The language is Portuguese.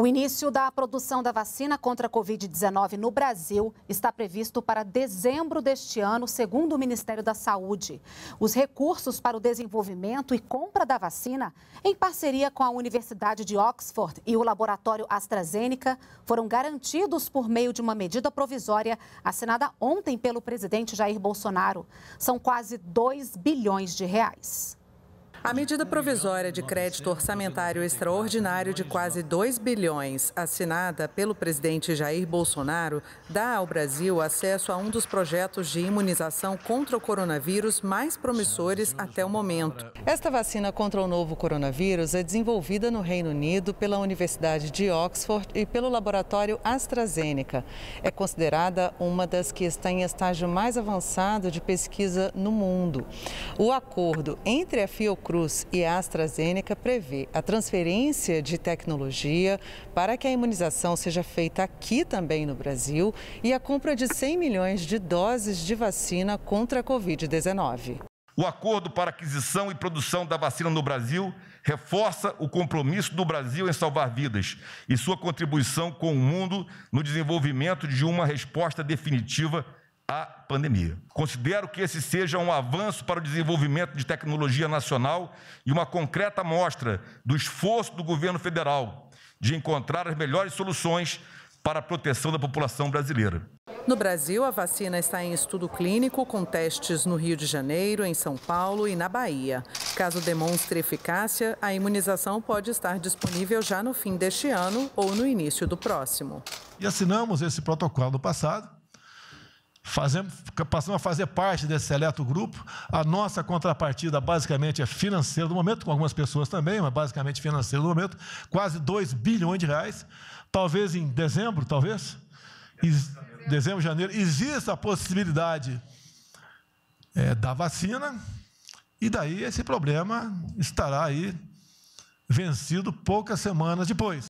O início da produção da vacina contra a Covid-19 no Brasil está previsto para dezembro deste ano, segundo o Ministério da Saúde. Os recursos para o desenvolvimento e compra da vacina, em parceria com a Universidade de Oxford e o laboratório AstraZeneca, foram garantidos por meio de uma medida provisória assinada ontem pelo presidente Jair Bolsonaro. São quase 2 bilhões de reais. A medida provisória de crédito orçamentário extraordinário de quase 2 bilhões, assinada pelo presidente Jair Bolsonaro, dá ao Brasil acesso a um dos projetos de imunização contra o coronavírus mais promissores até o momento. Esta vacina contra o novo coronavírus é desenvolvida no Reino Unido pela Universidade de Oxford e pelo laboratório AstraZeneca. É considerada uma das que está em estágio mais avançado de pesquisa no mundo. O acordo entre a Fiocruz e a AstraZeneca prevê a transferência de tecnologia para que a imunização seja feita aqui também no Brasil e a compra de 100 milhões de doses de vacina contra a Covid-19. O acordo para aquisição e produção da vacina no Brasil reforça o compromisso do Brasil em salvar vidas e sua contribuição com o mundo no desenvolvimento de uma resposta definitiva a pandemia. Considero que esse seja um avanço para o desenvolvimento de tecnologia nacional e uma concreta mostra do esforço do governo federal de encontrar as melhores soluções para a proteção da população brasileira. No Brasil, a vacina está em estudo clínico com testes no Rio de Janeiro, em São Paulo e na Bahia. Caso demonstre eficácia, a imunização pode estar disponível já no fim deste ano ou no início do próximo. E assinamos esse protocolo no passado fazemos, passamos a fazer parte desse seleto grupo. A nossa contrapartida basicamente é financeira do momento, com algumas pessoas também, mas basicamente financeira do momento, quase 2 bilhões de reais. Talvez em dezembro, talvez, dezembro, janeiro, exista a possibilidade é, da vacina, e daí esse problema estará aí vencido poucas semanas depois.